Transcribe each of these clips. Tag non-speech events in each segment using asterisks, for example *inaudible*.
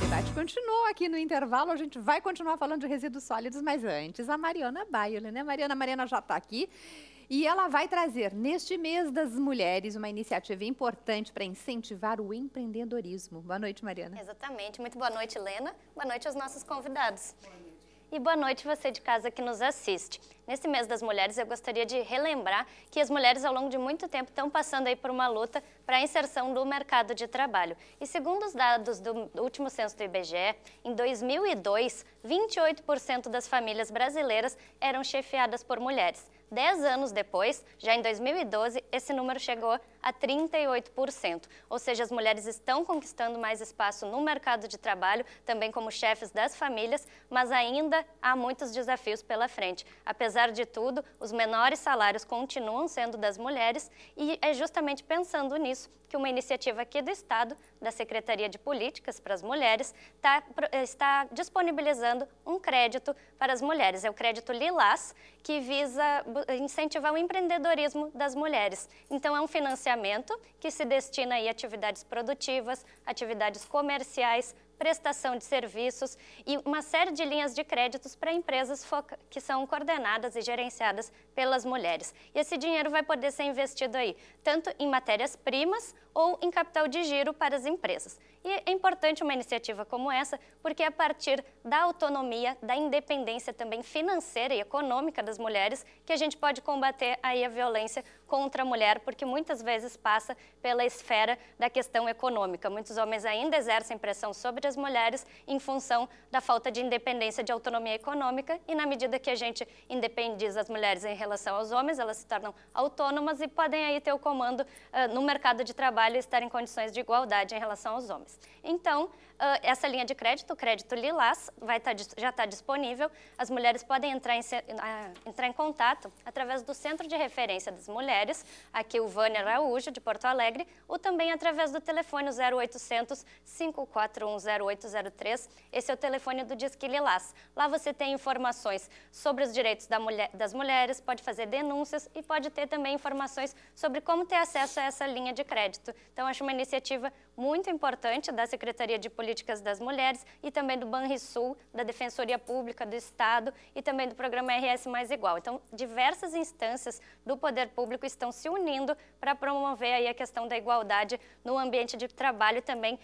debate continua aqui no intervalo. A gente vai continuar falando de resíduos sólidos, mas antes a Mariana Baile, né? Mariana, Mariana já está aqui. E ela vai trazer, neste mês das mulheres, uma iniciativa importante para incentivar o empreendedorismo. Boa noite, Mariana. Exatamente. Muito boa noite, Lena. Boa noite aos nossos convidados e boa noite você de casa que nos assiste. Nesse mês das mulheres, eu gostaria de relembrar que as mulheres ao longo de muito tempo estão passando aí por uma luta para a inserção no mercado de trabalho. E segundo os dados do último censo do IBGE, em 2002, 28% das famílias brasileiras eram chefiadas por mulheres. Dez anos depois, já em 2012, esse número chegou a 38%. Ou seja, as mulheres estão conquistando mais espaço no mercado de trabalho, também como chefes das famílias, mas ainda há muitos desafios pela frente. Apesar de tudo, os menores salários continuam sendo das mulheres e é justamente pensando nisso que uma iniciativa aqui do Estado, da Secretaria de Políticas para as Mulheres, tá, está disponibilizando um crédito para as mulheres. É o crédito Lilás, que visa incentivar o empreendedorismo das mulheres. Então, é um financiamento financiamento, que se destina a atividades produtivas, atividades comerciais, prestação de serviços e uma série de linhas de créditos para empresas que são coordenadas e gerenciadas pelas mulheres. E esse dinheiro vai poder ser investido aí, tanto em matérias-primas ou em capital de giro para as empresas. E é importante uma iniciativa como essa, porque é a partir da autonomia, da independência também financeira e econômica das mulheres, que a gente pode combater aí a violência contra a mulher, porque muitas vezes passa pela esfera da questão econômica. Muitos homens ainda exercem pressão sobre as mulheres em função da falta de independência de autonomia econômica e na medida que a gente independiza as mulheres em relação aos homens, elas se tornam autônomas e podem aí ter o comando uh, no mercado de trabalho e estar em condições de igualdade em relação aos homens. Então, ah, essa linha de crédito, o crédito Lilás, vai tá, já está disponível. As mulheres podem entrar em, ah, entrar em contato através do Centro de Referência das Mulheres, aqui o Vânia Araújo, de Porto Alegre, ou também através do telefone 0800 541 0803. Esse é o telefone do Disque Lilás. Lá você tem informações sobre os direitos da mulher, das mulheres, pode fazer denúncias e pode ter também informações sobre como ter acesso a essa linha de crédito. Então, acho uma iniciativa muito importante da Secretaria de Política Políticas das Mulheres e também do Banrisul, da Defensoria Pública do Estado e também do programa RS Mais Igual. Então, diversas instâncias do poder público estão se unindo para promover aí a questão da igualdade no ambiente de trabalho e também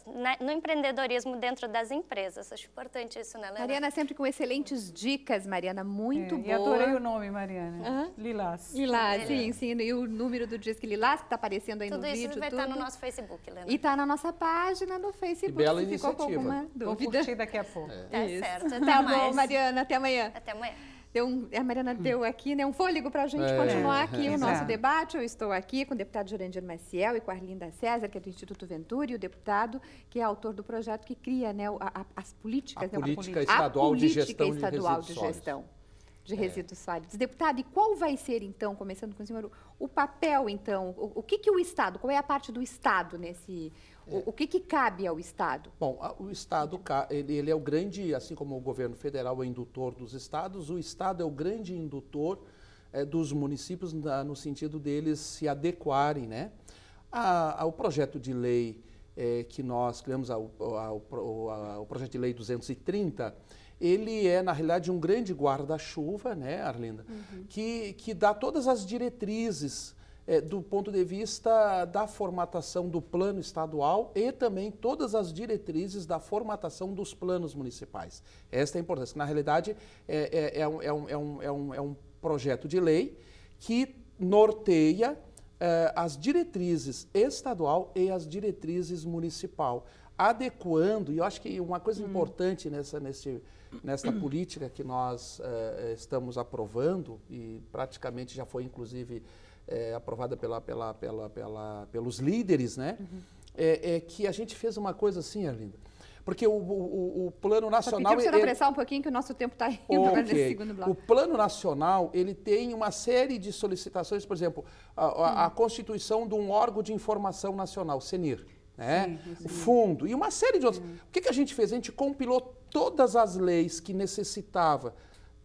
uh, na, no empreendedorismo dentro das empresas. Acho importante isso, né, Lena? Mariana, sempre com excelentes dicas, Mariana, muito é, boa. E adorei o nome, Mariana. Uhum. Lilás. Lilás, é. sim, E o número do Disque Lilás que está aparecendo aí tudo no vídeo. Tudo isso vai estar tá no nosso Facebook, Lena. E está na nossa página no Facebook bela se iniciativa. Ficou alguma dúvida. Vou curtir daqui a pouco. É. Tá Isso. certo. *laughs* Até tá mais. bom, Mariana. Até amanhã. Até amanhã. Deu um, a Mariana deu aqui né, um fôlego para a gente é, continuar aqui é, o é. nosso é. debate. Eu estou aqui com o deputado Jurandir Maciel e com a Arlinda César, que é do Instituto Venturi, e o deputado que é autor do projeto que cria né, a, a, as políticas... A né, política estadual a política de gestão estadual de, gestão de é. resíduos sólidos. Deputado, e qual vai ser, então, começando com o senhor, o, o papel, então, o, o que, que o Estado, qual é a parte do Estado nesse o, é. o que, que, cabe ao Estado? Bom, o Estado ele, ele é o grande, assim como o governo federal é indutor dos estados, o Estado é o grande indutor é, dos municípios na, no sentido deles se adequarem né, a, projeto de lei é, que nós criamos, o projeto de lei 230 eh, ele é, na realidade, um grande guarda-chuva, né, Arlinda, uhum. que, que dá todas as diretrizes é, do ponto de vista da formatação do plano estadual e também todas as diretrizes da formatação dos planos municipais. Esta é a importância. Na realidade, é, é, é, é, um, é, um, é, um, é um projeto de lei que norteia é, as diretrizes estadual e as diretrizes municipal, adequando, e eu acho que uma coisa hum. importante nessa, nesse, nesta *clears throat* política que nós estamos aprovando, e praticamente já foi inclusive é, aprovada pela, pela, pela, pela, pelos líderes, né? Uhum. É, é, que a gente fez uma coisa assim, Arlinda. Porque o, o, o Plano Nacional... Só pedir para apressar um pouquinho que o nosso tempo está indo okay. para segundo bloco. O Plano Nacional, ele tem uma série de solicitações, por exemplo, a, hum. a constituição de um órgão de informação nacional, CENIR. Né? Sim, sim. o fundo e uma série de outros. Sim. O que, que a gente fez? A gente compilou todas as leis que necessitava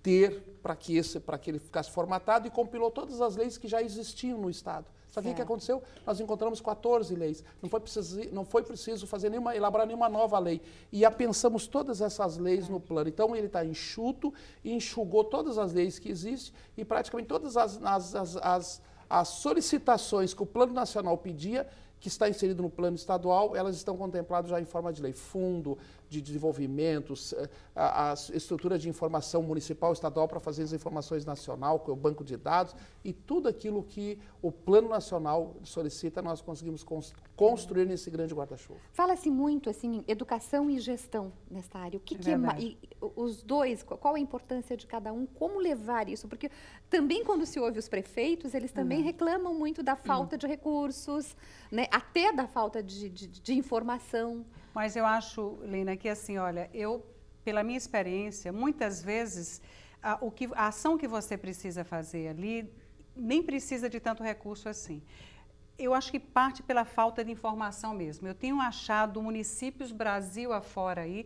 ter para que, esse, que ele ficasse formatado e compilou todas as leis que já existiam no Estado. Sabe o que, aconteceu? Nós encontramos 14 leis. Não foi preciso, não foi preciso fazer nenhuma, elaborar nenhuma nova lei. E apensamos todas essas leis no plano. Então ele está enxuto, enxugou todas as leis que existem e praticamente todas as, as, as, as, as solicitações que o Plano Nacional pedia que está inserido no plano estadual, elas estão contempladas já em forma de lei. Fundo, de desenvolvimento, eh, a, estruturas estrutura de informação municipal, estadual para fazer as informações nacional, com o banco de dados e tudo aquilo que o Plano Nacional solicita, nós conseguimos construir nesse grande guarda-chuva. Fala-se muito assim, educação e gestão nessa área. O que, é que é e, os dois, qual a importância de cada um, como levar isso? Porque também quando se ouve os prefeitos, eles também uhum. reclamam muito da falta uhum. de recursos, né? até da falta de, de, de informação. Mas eu acho, Lina, que assim, olha, eu, pela minha experiência, muitas vezes a, o que, a ação que você precisa fazer ali nem precisa de tanto recurso assim. Eu acho que parte pela falta de informação mesmo. Eu tenho achado municípios Brasil afora aí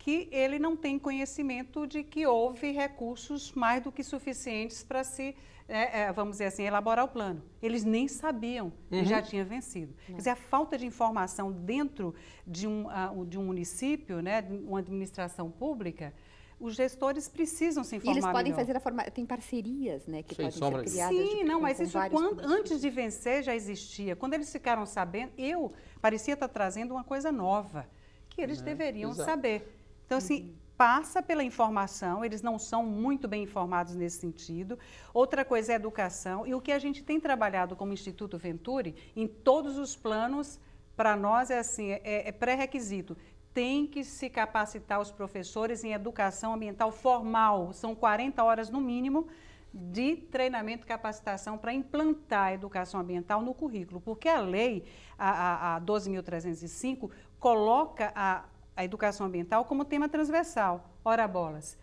que ele não tem conhecimento de que houve recursos mais do que suficientes para se, é, é, vamos dizer assim, elaborar o plano. Eles nem sabiam que já uhum. tinha vencido. Quer é. dizer, a falta de informação dentro de um, ah, de um município, né, de uma administração pública, os gestores precisam se informar. E eles podem melhor. fazer a forma, tem parcerias, né, que podem sombra. ser criadas. Sim, de, não, com, mas com isso quando, antes de vencer já existia. Quando eles ficaram sabendo, eu parecia estar tá trazendo uma coisa nova que eles né, deveriam exato. saber. Então, assim, uhum. passa pela informação, eles não são muito bem informados nesse sentido. Outra coisa é educação. E o que a gente tem trabalhado como Instituto Venturi, em todos os planos, para nós é assim, é, é, é pré-requisito tem que se capacitar os professores em educação ambiental formal. São 40 horas no mínimo de treinamento e capacitação para implantar a educação ambiental no currículo, porque a lei, a, a, a 12.305, coloca a a educação ambiental como tema transversal. Ora bolas,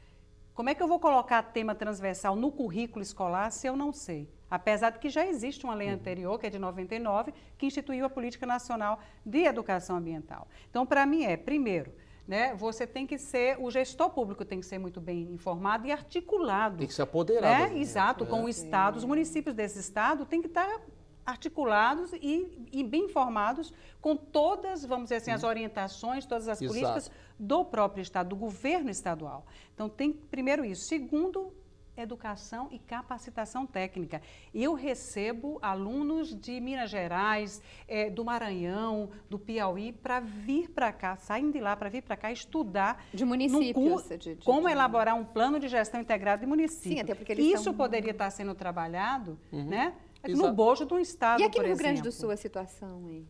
como é que eu vou colocar tema transversal no currículo escolar se eu não sei? Apesar de que já existe uma lei uhum. anterior, que é de 99, que instituiu a Política Nacional de Educação Ambiental. Então, para mim é, primeiro, né, você tem que ser, o gestor público tem que ser muito bem informado e articulado. Tem que se apoderar. Né? Exato, né? com o Estado. Os municípios desse Estado têm que estar tá articulados e, e bem informados com todas, vamos dizer assim, as uhum. orientações, todas as Exato. políticas do próprio Estado, do governo estadual. Então, tem primeiro isso. Segundo, educação e capacitação técnica. Eu recebo alunos de Minas Gerais, é, do Maranhão, do Piauí, para vir para cá, saem de lá para vir para cá estudar. De municípios. De, de, como de... elaborar um plano de gestão integrada de município. Sim, até porque eles Isso poderia estar sendo trabalhado, uhum. né? no bojo de um estado, E aqui no Rio exemplo. Grande do Sul a situação, hein?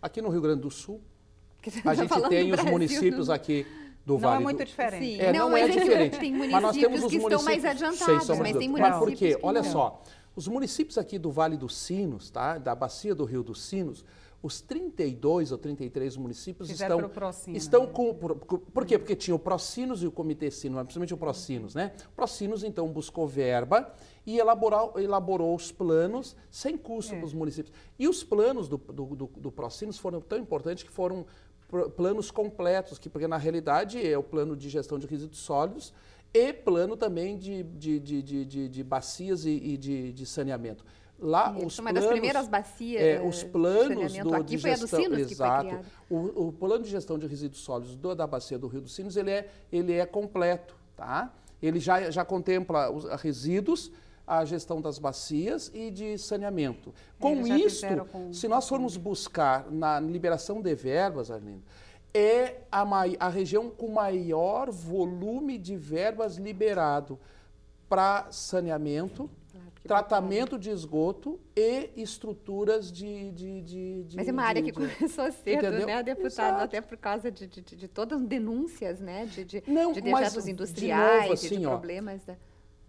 Aqui no Rio Grande do Sul, a tá gente tem os Brasil, municípios não... Né? aqui do não é Vale. Não é muito do... diferente. É, não, não é diferente. Tem municípios mas nós temos os que municípios, estão mais adiantados, mas tem municípios. Mas por quê? Olha só. Os municípios aqui do Vale dos Sinos, tá? da bacia do Rio dos Sinos, os 32 ou 33 municípios Fizeram estão Procina, estão né? com por, por, quê? Porque tinha o Procinos e o Comitê Sino, principalmente o Procinos, né? O Procinos então buscou verba e elaborou, elaborou os planos sem custo é. para os municípios. E os planos do, do, do, do Procinos foram tão importantes que foram planos completos, que porque na realidade é o plano de gestão de resíduos sólidos e plano também de, de, de, de, de, de bacias e, e de, de saneamento. Lá os é uma planos, das primeiras bacias. É, eh, os planos do, aqui de foi gestão, a do Sinos exato. O, o, plano de gestão de resíduos sólidos do, da bacia do Rio dos Sinos ele é, ele é completo, tá? Ele já, já contempla os resíduos, a gestão das bacias e de saneamento. É, com isto, com... se nós formos buscar na liberação de verbas, Arlindo, é a, a região com maior volume de verbas liberado para saneamento, ah, tratamento bacana. de esgoto e estruturas de. de, de, de Mas é uma área que começou *laughs* cedo, né, entendeu? né, deputado? Exato. Até por causa de, de, de, todas as denúncias, né? De, de, Não, de dejetos industriais, de, novo, assim, de problemas. da... Né?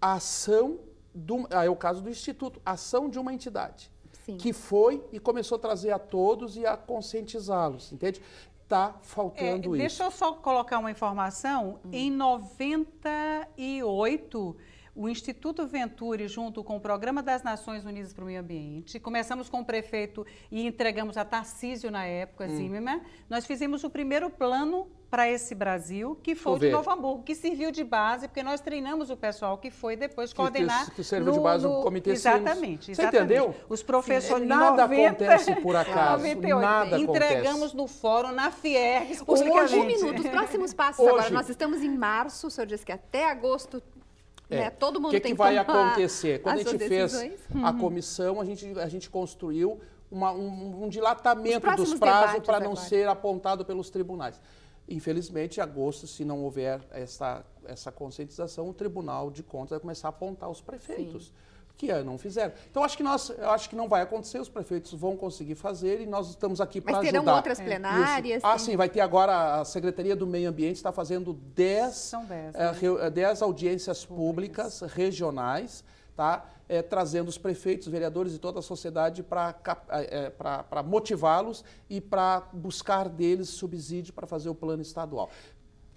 A ação do. Ah, é o caso do Instituto, ação de uma entidade. Sim. Que foi e começou a trazer a todos e a conscientizá-los, entende? está faltando é, isso. Deixa eu só colocar uma informação. Hum. Em 98, o Instituto Venturi, junto com o Programa das Nações Unidas para o Meio Ambiente, começamos com o prefeito e entregamos a Tarcísio na época, hum. nós fizemos o primeiro plano para esse Brasil, que foi o de Novo Hamburgo, que serviu de base, porque nós treinamos o pessoal que foi depois coordenar. Que, que, que serviu no, de base no, comitê Exatamente, exatamente. Você entendeu? Os professores. É, nada 90, acontece por acaso. 98. Nada Entregamos acontece. no fórum, na Fierg. os um minuto, os próximos passos Hoje, agora. Nós estamos em março, o senhor disse que até agosto é. Né? Todo mundo é que tem que, que vai acontecer? Quando a gente fez uhum. a comissão, a gente, a gente construiu uma, um, um, dilatamento dos prazos para não agora. ser apontado pelos tribunais. Infelizmente, em agosto, se não houver essa, essa conscientização, o Tribunal de Contas vai começar a apontar os prefeitos. Sim. Que ah, não fizeram. Então, acho que nós, acho que não vai acontecer, os prefeitos vão conseguir fazer e nós estamos aqui para ajudar. Mas terão outras é. plenárias? Isso. Ah, sim, vai ter agora a Secretaria do Meio Ambiente está fazendo 10, eh, né? Eh, audiências públicas, públicas regionais, tá? é, trazendo os prefeitos, vereadores e toda a sociedade para é, é motivá-los e para buscar deles subsídio para fazer o plano estadual.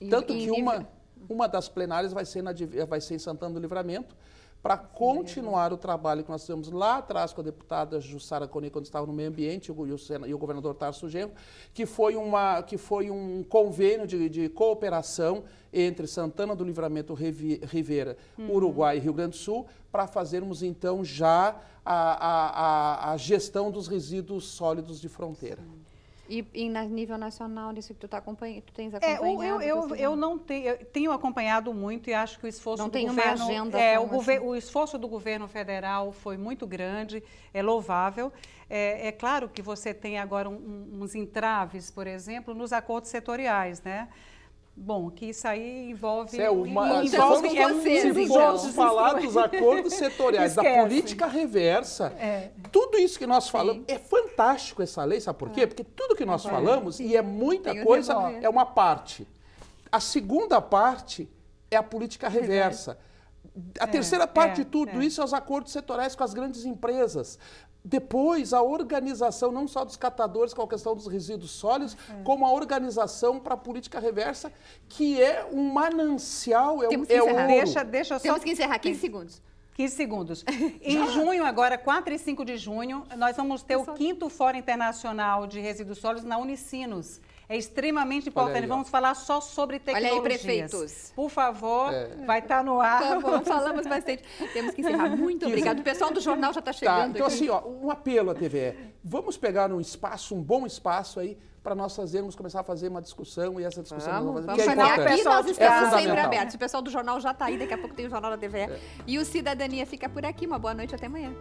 Tanto que uma, uma das plenárias vai ser, na, vai ser em Santana do Livramento, para é continuar o trabalho que nós fizemos lá atrás com a deputada Jussara Cone, quando estava no meio ambiente, e, o Sena, e o, governador Tarso Genro, que foi, uma, que foi um convênio de, de cooperação entre Santana do Livramento Rivera, uhum. Uruguai e Rio Grande do Sul, para fazermos então já a, a, a, a gestão dos resíduos sólidos de fronteira. Sim. E, e na nível nacional, nisso que tu, tá acompanhando tu tens é, acompanhado? É, eu, eu, eu, eu não te, eu tenho acompanhado muito e acho que o esforço não do governo... agenda é, o, assim. o esforço do governo federal foi muito grande, é louvável. É, é claro que você tem agora um, uns entraves, por exemplo, nos acordos setoriais, né? Bom, que isso aí envolve. É uma, é envolve é um, se vamos falar dos acordos setoriais, Esquece. da política reversa, é. tudo isso que nós falamos. Sim. É fantástico essa lei, sabe por quê? É. Porque tudo que nós falamos, e é muita Tem coisa, é uma parte. A segunda parte é a política reversa. reversa a é, terceira parte é, de tudo é. isso é os acordos setoriais com as grandes empresas. Depois, a organização não só dos catadores com a questão dos resíduos sólidos, é. como a organização para a política reversa, que é um manancial, é, Temos que é encerrar. ouro. Deixa, deixa só... Temos que encerrar, 15 segundos. 15 segundos. *laughs* Em junho, agora, 4 e 5 de junho, nós vamos ter o quinto Fórum Internacional de Resíduos Sólidos na Unicinos é extremamente importante. Aí, Vamos falar só sobre tecnologias. Olha aí, prefeitos. Por favor, é. vai estar tá no ar. Tá bom, falamos bastante. Temos que encerrar. *laughs* Muito obrigado. O pessoal do jornal já está tá, chegando. Tá, então aqui. assim, ó, um apelo à TVE. Vamos pegar um espaço, um bom espaço aí, para nós fazermos, começar a fazer uma discussão e essa discussão vamos, vamos fazer, vamos. É aqui nós estamos é sempre abertos. O pessoal do jornal já está aí, daqui a pouco tem o jornal da TVE. É. E o Cidadania fica por aqui. Uma boa noite, até amanhã.